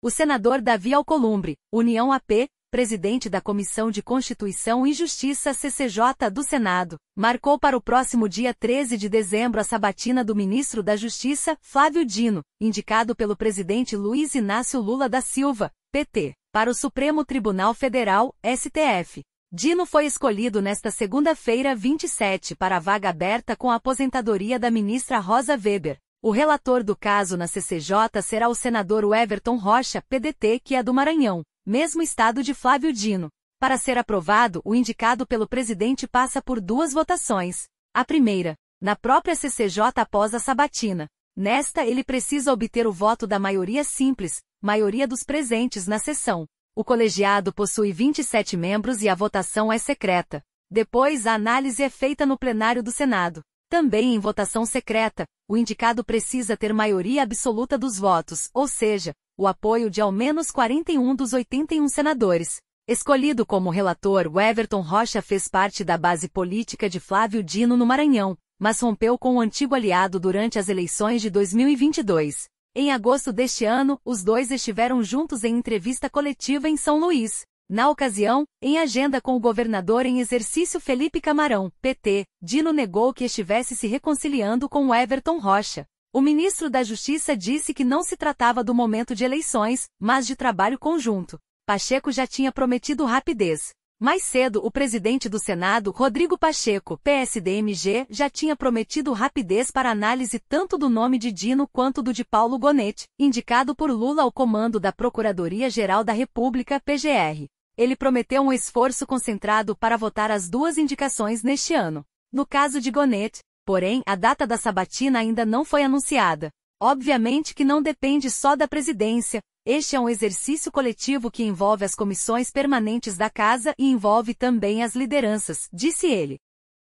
O senador Davi Alcolumbre, União AP, presidente da Comissão de Constituição e Justiça CCJ do Senado, marcou para o próximo dia 13 de dezembro a sabatina do ministro da Justiça, Flávio Dino, indicado pelo presidente Luiz Inácio Lula da Silva, PT, para o Supremo Tribunal Federal, STF. Dino foi escolhido nesta segunda-feira 27 para a vaga aberta com a aposentadoria da ministra Rosa Weber, o relator do caso na CCJ será o senador Everton Rocha, PDT, que é do Maranhão, mesmo estado de Flávio Dino. Para ser aprovado, o indicado pelo presidente passa por duas votações. A primeira, na própria CCJ após a sabatina. Nesta, ele precisa obter o voto da maioria simples, maioria dos presentes na sessão. O colegiado possui 27 membros e a votação é secreta. Depois, a análise é feita no plenário do Senado. Também em votação secreta, o indicado precisa ter maioria absoluta dos votos, ou seja, o apoio de ao menos 41 dos 81 senadores. Escolhido como relator, o Everton Rocha fez parte da base política de Flávio Dino no Maranhão, mas rompeu com o antigo aliado durante as eleições de 2022. Em agosto deste ano, os dois estiveram juntos em entrevista coletiva em São Luís. Na ocasião, em agenda com o governador em exercício Felipe Camarão, PT, Dino negou que estivesse se reconciliando com Everton Rocha. O ministro da Justiça disse que não se tratava do momento de eleições, mas de trabalho conjunto. Pacheco já tinha prometido rapidez. Mais cedo, o presidente do Senado, Rodrigo Pacheco, PSDMG, já tinha prometido rapidez para análise tanto do nome de Dino quanto do de Paulo Gonetti, indicado por Lula ao comando da Procuradoria-Geral da República, PGR. Ele prometeu um esforço concentrado para votar as duas indicações neste ano. No caso de Gonet, porém, a data da sabatina ainda não foi anunciada. Obviamente que não depende só da presidência, este é um exercício coletivo que envolve as comissões permanentes da casa e envolve também as lideranças, disse ele.